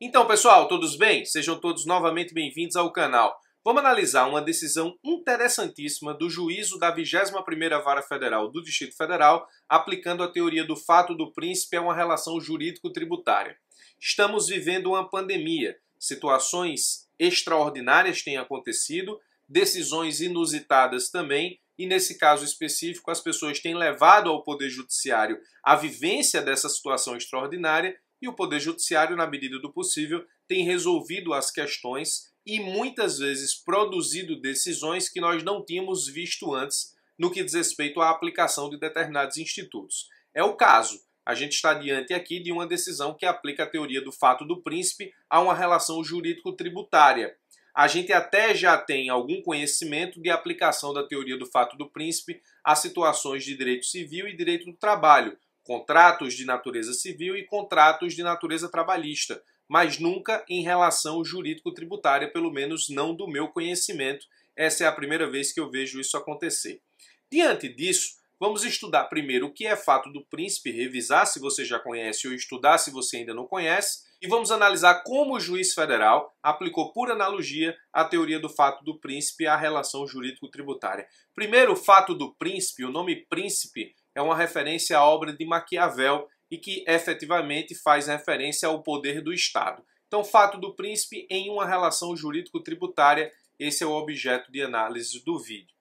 Então, pessoal, todos bem? Sejam todos novamente bem-vindos ao canal. Vamos analisar uma decisão interessantíssima do juízo da 21ª Vara Federal do Distrito Federal, aplicando a teoria do fato do príncipe a uma relação jurídico-tributária. Estamos vivendo uma pandemia, situações extraordinárias têm acontecido, decisões inusitadas também, e nesse caso específico as pessoas têm levado ao poder judiciário a vivência dessa situação extraordinária e o Poder Judiciário, na medida do possível, tem resolvido as questões e muitas vezes produzido decisões que nós não tínhamos visto antes no que diz respeito à aplicação de determinados institutos. É o caso. A gente está diante aqui de uma decisão que aplica a teoria do fato do príncipe a uma relação jurídico-tributária. A gente até já tem algum conhecimento de aplicação da teoria do fato do príncipe a situações de direito civil e direito do trabalho, contratos de natureza civil e contratos de natureza trabalhista, mas nunca em relação jurídico-tributária, pelo menos não do meu conhecimento. Essa é a primeira vez que eu vejo isso acontecer. Diante disso, vamos estudar primeiro o que é fato do príncipe, revisar se você já conhece ou estudar se você ainda não conhece, e vamos analisar como o juiz federal aplicou por analogia a teoria do fato do príncipe à relação jurídico-tributária. Primeiro, o fato do príncipe, o nome príncipe é uma referência à obra de Maquiavel e que efetivamente faz referência ao poder do Estado. Então, fato do príncipe em uma relação jurídico-tributária, esse é o objeto de análise do vídeo.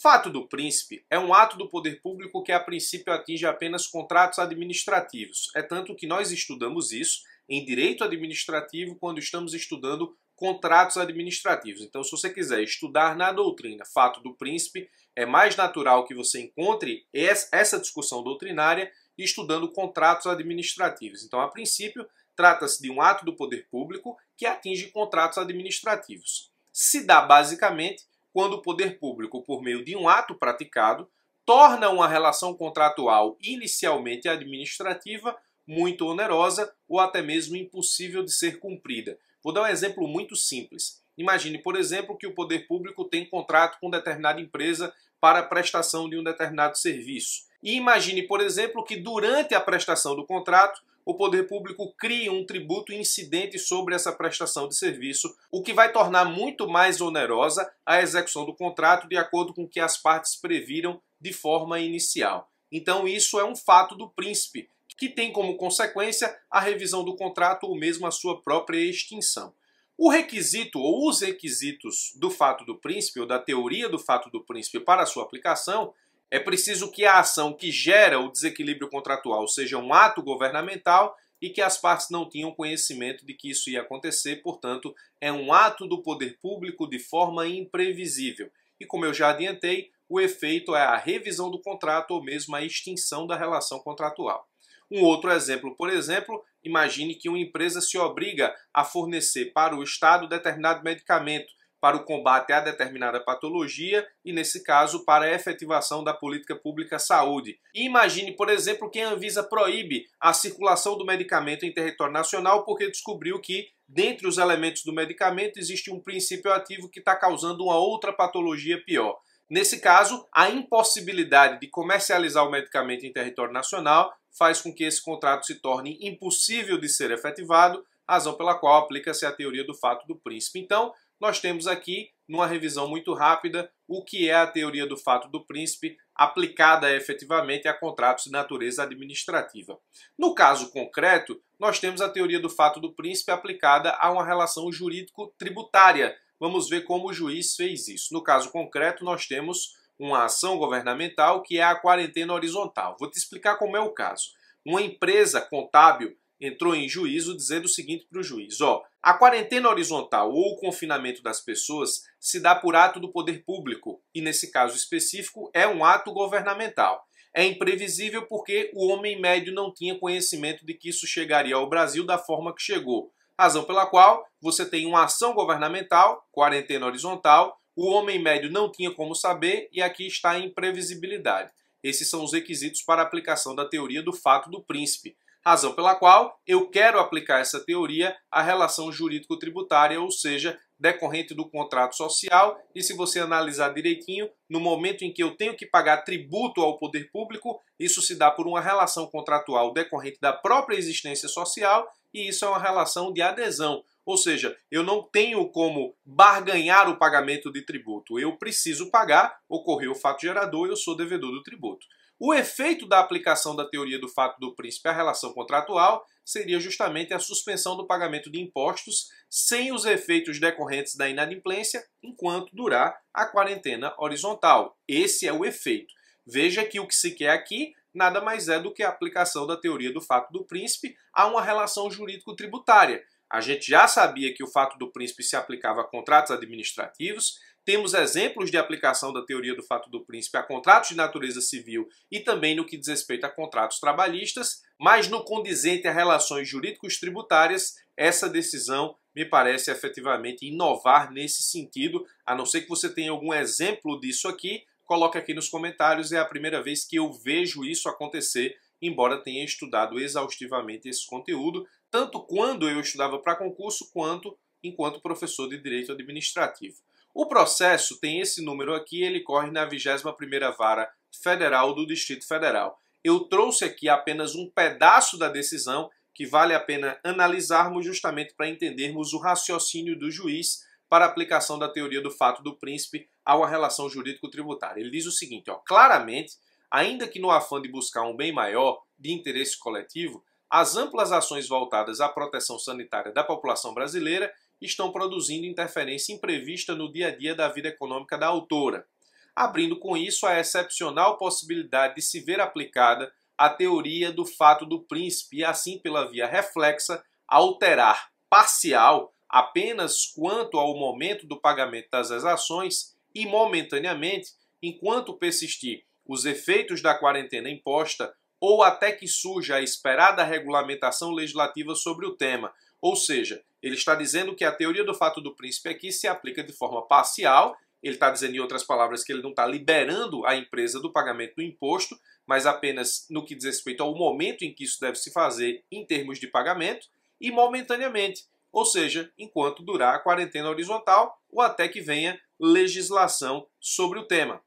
Fato do príncipe é um ato do poder público que a princípio atinge apenas contratos administrativos. É tanto que nós estudamos isso em direito administrativo quando estamos estudando contratos administrativos. Então, se você quiser estudar na doutrina Fato do Príncipe, é mais natural que você encontre essa discussão doutrinária estudando contratos administrativos. Então, a princípio, trata-se de um ato do poder público que atinge contratos administrativos. Se dá basicamente quando o poder público, por meio de um ato praticado, torna uma relação contratual inicialmente administrativa muito onerosa ou até mesmo impossível de ser cumprida, Vou dar um exemplo muito simples. Imagine, por exemplo, que o poder público tem contrato com determinada empresa para a prestação de um determinado serviço. E imagine, por exemplo, que durante a prestação do contrato, o poder público cria um tributo incidente sobre essa prestação de serviço, o que vai tornar muito mais onerosa a execução do contrato de acordo com o que as partes previram de forma inicial. Então, isso é um fato do príncipe, que tem como consequência a revisão do contrato ou mesmo a sua própria extinção. O requisito ou os requisitos do fato do príncipe ou da teoria do fato do príncipe para a sua aplicação é preciso que a ação que gera o desequilíbrio contratual seja um ato governamental e que as partes não tinham conhecimento de que isso ia acontecer, portanto, é um ato do poder público de forma imprevisível. E como eu já adiantei, o efeito é a revisão do contrato ou mesmo a extinção da relação contratual. Um outro exemplo, por exemplo, imagine que uma empresa se obriga a fornecer para o Estado determinado medicamento para o combate a determinada patologia e, nesse caso, para a efetivação da política pública saúde. E imagine, por exemplo, que a Anvisa proíbe a circulação do medicamento em território nacional porque descobriu que, dentre os elementos do medicamento, existe um princípio ativo que está causando uma outra patologia pior. Nesse caso, a impossibilidade de comercializar o medicamento em território nacional faz com que esse contrato se torne impossível de ser efetivado, razão pela qual aplica-se a teoria do fato do príncipe. Então, nós temos aqui, numa revisão muito rápida, o que é a teoria do fato do príncipe aplicada efetivamente a contratos de natureza administrativa. No caso concreto, nós temos a teoria do fato do príncipe aplicada a uma relação jurídico-tributária, Vamos ver como o juiz fez isso. No caso concreto, nós temos uma ação governamental que é a quarentena horizontal. Vou te explicar como é o caso. Uma empresa contábil entrou em juízo dizendo o seguinte para o juiz: ó, a quarentena horizontal ou o confinamento das pessoas se dá por ato do poder público e, nesse caso específico, é um ato governamental. É imprevisível porque o homem médio não tinha conhecimento de que isso chegaria ao Brasil da forma que chegou. Razão pela qual você tem uma ação governamental, quarentena horizontal, o homem médio não tinha como saber e aqui está a imprevisibilidade. Esses são os requisitos para a aplicação da teoria do fato do príncipe. Razão pela qual eu quero aplicar essa teoria à relação jurídico-tributária, ou seja, decorrente do contrato social, e se você analisar direitinho, no momento em que eu tenho que pagar tributo ao poder público, isso se dá por uma relação contratual decorrente da própria existência social, e isso é uma relação de adesão. Ou seja, eu não tenho como barganhar o pagamento de tributo. Eu preciso pagar, ocorreu o fato gerador, eu sou devedor do tributo. O efeito da aplicação da teoria do fato do príncipe à relação contratual seria justamente a suspensão do pagamento de impostos sem os efeitos decorrentes da inadimplência enquanto durar a quarentena horizontal. Esse é o efeito. Veja que o que se quer aqui nada mais é do que a aplicação da teoria do fato do príncipe a uma relação jurídico-tributária. A gente já sabia que o fato do príncipe se aplicava a contratos administrativos, temos exemplos de aplicação da teoria do fato do príncipe a contratos de natureza civil e também no que diz respeito a contratos trabalhistas, mas no condizente a relações jurídicos tributárias, essa decisão me parece efetivamente inovar nesse sentido, a não ser que você tenha algum exemplo disso aqui, coloque aqui nos comentários, é a primeira vez que eu vejo isso acontecer, embora tenha estudado exaustivamente esse conteúdo, tanto quando eu estudava para concurso, quanto enquanto professor de direito administrativo. O processo tem esse número aqui, ele corre na 21ª Vara Federal do Distrito Federal. Eu trouxe aqui apenas um pedaço da decisão que vale a pena analisarmos justamente para entendermos o raciocínio do juiz para a aplicação da teoria do fato do príncipe a uma relação jurídico-tributária. Ele diz o seguinte, ó, claramente, ainda que no afã de buscar um bem maior de interesse coletivo, as amplas ações voltadas à proteção sanitária da população brasileira estão produzindo interferência imprevista no dia a dia da vida econômica da autora, abrindo com isso a excepcional possibilidade de se ver aplicada a teoria do fato do príncipe e assim pela via reflexa alterar parcial apenas quanto ao momento do pagamento das exações e momentaneamente, enquanto persistir os efeitos da quarentena imposta ou até que surja a esperada regulamentação legislativa sobre o tema, ou seja, ele está dizendo que a teoria do fato do príncipe aqui se aplica de forma parcial. Ele está dizendo, em outras palavras, que ele não está liberando a empresa do pagamento do imposto, mas apenas no que diz respeito ao momento em que isso deve se fazer em termos de pagamento e momentaneamente, ou seja, enquanto durar a quarentena horizontal ou até que venha legislação sobre o tema.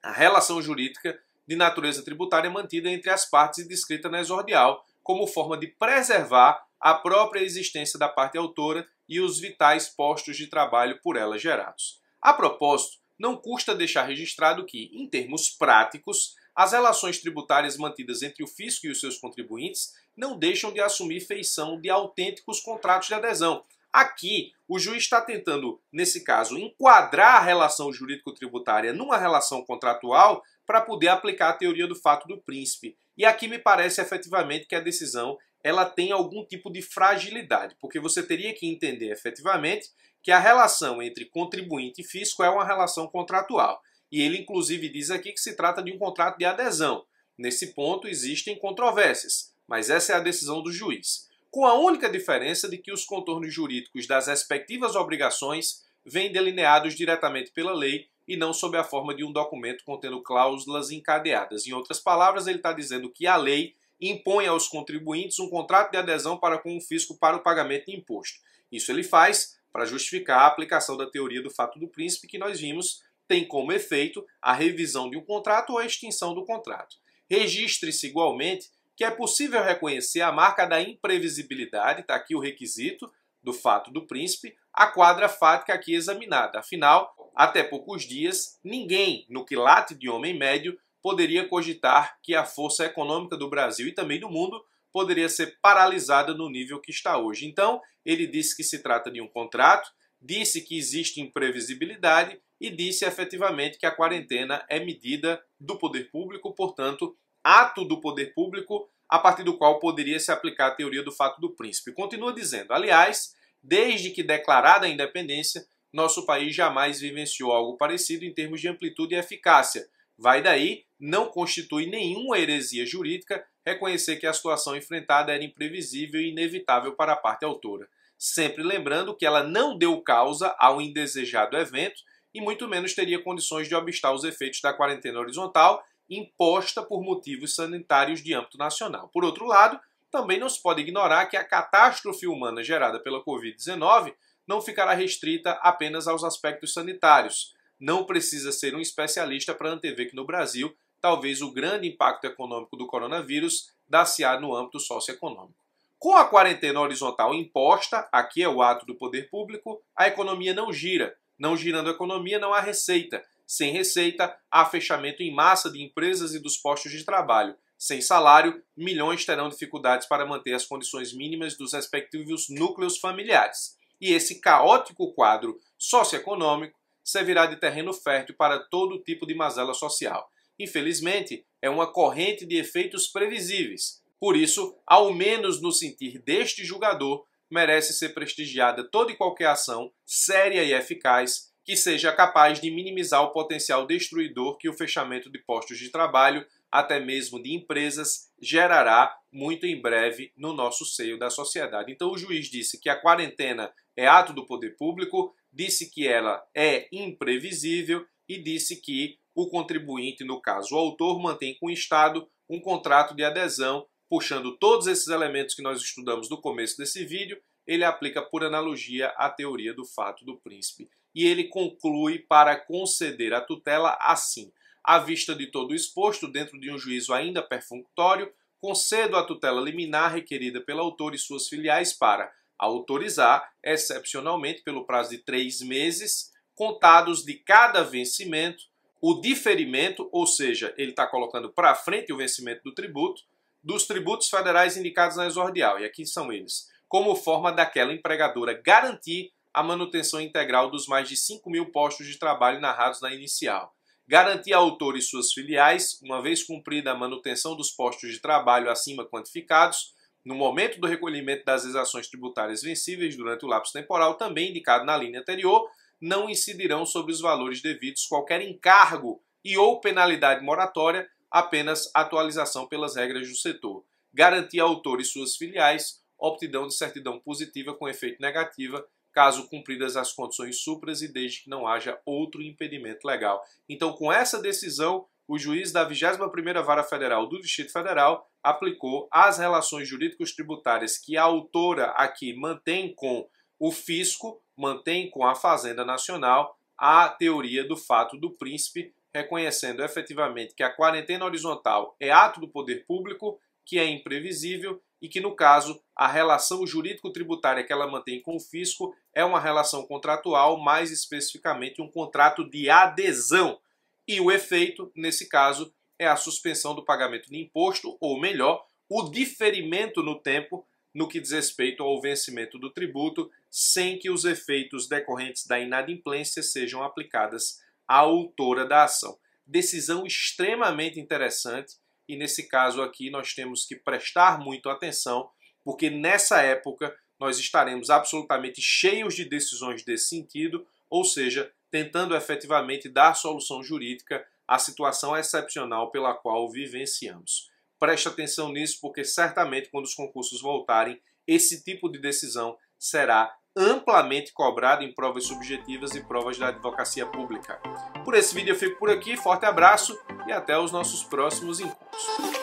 A relação jurídica de natureza tributária é mantida entre as partes e descrita na exordial como forma de preservar a própria existência da parte autora e os vitais postos de trabalho por ela gerados. A propósito, não custa deixar registrado que, em termos práticos, as relações tributárias mantidas entre o fisco e os seus contribuintes não deixam de assumir feição de autênticos contratos de adesão. Aqui, o juiz está tentando, nesse caso, enquadrar a relação jurídico-tributária numa relação contratual para poder aplicar a teoria do fato do príncipe. E aqui me parece efetivamente que a decisão ela tem algum tipo de fragilidade, porque você teria que entender efetivamente que a relação entre contribuinte e fisco é uma relação contratual. E ele, inclusive, diz aqui que se trata de um contrato de adesão. Nesse ponto existem controvérsias, mas essa é a decisão do juiz. Com a única diferença de que os contornos jurídicos das respectivas obrigações vêm delineados diretamente pela lei e não sob a forma de um documento contendo cláusulas encadeadas. Em outras palavras, ele está dizendo que a lei impõe aos contribuintes um contrato de adesão para com o fisco para o pagamento de imposto. Isso ele faz para justificar a aplicação da teoria do fato do príncipe que nós vimos tem como efeito a revisão de um contrato ou a extinção do contrato. Registre-se igualmente que é possível reconhecer a marca da imprevisibilidade, está aqui o requisito do fato do príncipe, a quadra fática aqui examinada. Afinal, até poucos dias, ninguém no quilate de homem médio poderia cogitar que a força econômica do Brasil e também do mundo poderia ser paralisada no nível que está hoje. Então, ele disse que se trata de um contrato, disse que existe imprevisibilidade e disse efetivamente que a quarentena é medida do poder público, portanto, ato do poder público a partir do qual poderia se aplicar a teoria do fato do príncipe. Continua dizendo, aliás, desde que declarada a independência, nosso país jamais vivenciou algo parecido em termos de amplitude e eficácia, Vai daí, não constitui nenhuma heresia jurídica reconhecer que a situação enfrentada era imprevisível e inevitável para a parte autora, sempre lembrando que ela não deu causa ao indesejado evento e muito menos teria condições de obstar os efeitos da quarentena horizontal imposta por motivos sanitários de âmbito nacional. Por outro lado, também não se pode ignorar que a catástrofe humana gerada pela Covid-19 não ficará restrita apenas aos aspectos sanitários não precisa ser um especialista para antever que no Brasil, talvez o grande impacto econômico do coronavírus dá-se-á no âmbito socioeconômico. Com a quarentena horizontal imposta, aqui é o ato do poder público, a economia não gira. Não girando a economia, não há receita. Sem receita, há fechamento em massa de empresas e dos postos de trabalho. Sem salário, milhões terão dificuldades para manter as condições mínimas dos respectivos núcleos familiares. E esse caótico quadro socioeconômico servirá de terreno fértil para todo tipo de mazela social. Infelizmente, é uma corrente de efeitos previsíveis. Por isso, ao menos no sentir deste julgador, merece ser prestigiada toda e qualquer ação séria e eficaz que seja capaz de minimizar o potencial destruidor que o fechamento de postos de trabalho, até mesmo de empresas, gerará muito em breve no nosso seio da sociedade. Então, o juiz disse que a quarentena é ato do poder público, disse que ela é imprevisível e disse que o contribuinte, no caso o autor, mantém com o Estado um contrato de adesão, puxando todos esses elementos que nós estudamos no começo desse vídeo, ele aplica por analogia a teoria do fato do príncipe. E ele conclui para conceder a tutela assim: à vista de todo o exposto, dentro de um juízo ainda perfunctório, concedo a tutela liminar requerida pelo autor e suas filiais para autorizar, excepcionalmente pelo prazo de três meses, contados de cada vencimento, o diferimento, ou seja, ele está colocando para frente o vencimento do tributo, dos tributos federais indicados na exordial, e aqui são eles, como forma daquela empregadora garantir a manutenção integral dos mais de 5 mil postos de trabalho narrados na inicial. Garantir a autor e suas filiais, uma vez cumprida a manutenção dos postos de trabalho acima quantificados, no momento do recolhimento das exações tributárias vencíveis durante o lapso temporal, também indicado na linha anterior, não incidirão sobre os valores devidos qualquer encargo e ou penalidade moratória, apenas atualização pelas regras do setor. Garantia ao autor e suas filiais optidão de certidão positiva com efeito negativa, caso cumpridas as condições supras e desde que não haja outro impedimento legal. Então, com essa decisão, o juiz da 21ª Vara Federal do Distrito Federal aplicou às relações jurídicas tributárias que a autora aqui mantém com o fisco, mantém com a Fazenda Nacional, a teoria do fato do príncipe, reconhecendo efetivamente que a quarentena horizontal é ato do poder público, que é imprevisível e que, no caso, a relação jurídico-tributária que ela mantém com o fisco é uma relação contratual, mais especificamente um contrato de adesão e o efeito, nesse caso, é a suspensão do pagamento de imposto, ou melhor, o diferimento no tempo no que diz respeito ao vencimento do tributo, sem que os efeitos decorrentes da inadimplência sejam aplicadas à autora da ação. Decisão extremamente interessante e nesse caso aqui nós temos que prestar muito atenção, porque nessa época nós estaremos absolutamente cheios de decisões desse sentido, ou seja, tentando efetivamente dar solução jurídica à situação excepcional pela qual vivenciamos. Preste atenção nisso, porque certamente quando os concursos voltarem, esse tipo de decisão será amplamente cobrado em provas subjetivas e provas da advocacia pública. Por esse vídeo eu fico por aqui, forte abraço e até os nossos próximos encontros.